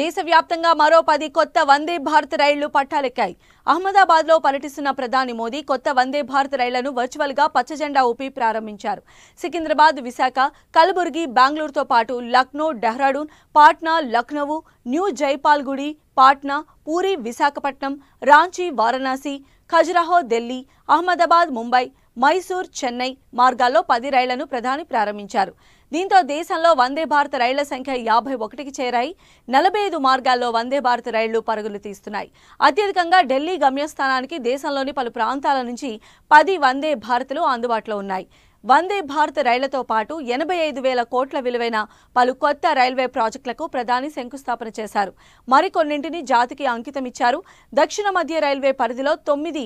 దేశవ్యాప్తంగా మరో పది కొత్త వందే భారత్ రైళ్లు పట్టాలెక్కాయి అహ్మదాబాద్లో పర్యటిస్తున్న ప్రధాని మోదీ కొత్త వందే భారత్ రైళ్లను వర్చువల్గా పచ్చజెండా ఊపి ప్రారంభించారు సికింద్రాబాద్ విశాఖ కలబుర్గి బెంగళూరుతో పాటు లక్నో డెహ్రాడూన్ పాట్నా లక్నోవు న్యూ జైపాల్గుడి పాట్నా పూరి విశాఖపట్నం రాంచీ వారణాసి ఖజురాహో ఢిల్లీ అహ్మదాబాద్ ముంబై మైసూర్ చెన్నై మార్గాల్లో పది రైళ్లను ప్రధాని ప్రారంభించారు దీంతో దేశంలో వందే భారత్ రైళ్ల సంఖ్య యాభై ఒకటికి చేరాయి నలభై ఐదు మార్గాల్లో వందే భారత్ రైళ్లు పరుగులు తీస్తున్నాయి అత్యధికంగా ఢిల్లీ గమ్యస్థానానికి దేశంలోని పలు ప్రాంతాల నుంచి పది వందే భారత్లు అందుబాటులో ఉన్నాయి వందే భారత్ రైళ్లతో పాటు ఎనభై ఐదు వేల కోట్ల విలువైన పలు కొత్త రైల్వే ప్రాజెక్టులకు ప్రధాని శంకుస్థాపన చేశారు మరికొన్నింటిని జాతికి అంకితమిచ్చారు దక్షిణ మధ్య రైల్వే పరిధిలో తొమ్మిది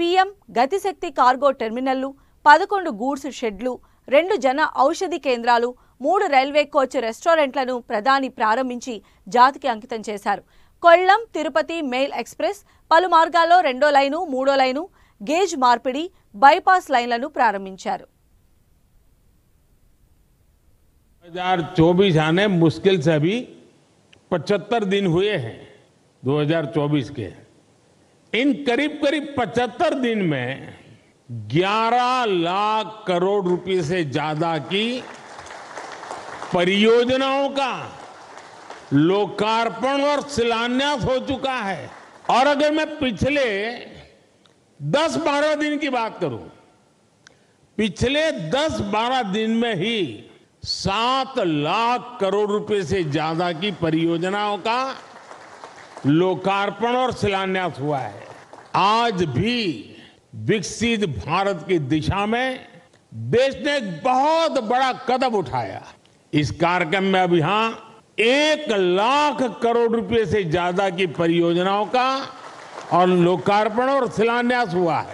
పీఎం గతిశక్తి కార్గో టెర్మినల్లు పదకొండు గూడ్స్ షెడ్లు రెండు జన ఔషధి కేంద్రాలు మూడు రైల్వే కోచ్ రెస్టారెంట్లను ప్రధాని ప్రారంభించి జాతికి అంకితం చేశారు కొల్లం తిరుపతి మెయిల్ ఎక్స్ప్రెస్ పలు మార్గాల్లో రెండో లైను మూడో లైను గేజ్ మార్పిడి బైపాస్ లైన్లను ప్రారంభించారు 2024 आने मुश्किल से अभी 75 के इन करीब करीब 75 दिन में 11 लाख करोड़ रुपए से ज्यादा की परियोजनाओं का लोकार्पण और शिलान्यास हो चुका है और अगर मैं पिछले 10-12 दिन की बात करूं पिछले 10-12 दिन में ही सात लाख करोड़ रुपए से ज्यादा की परियोजनाओं का लोकार्पण और शिलान्यास हुआ है आज भी विकसित भारत की दिशा में देश ने एक बहुत बड़ा कदम उठाया इस कार्यक्रम में अब यहां एक लाख करोड़ रुपए से ज्यादा की परियोजनाओं का और लोकार्पण और शिलान्यास हुआ है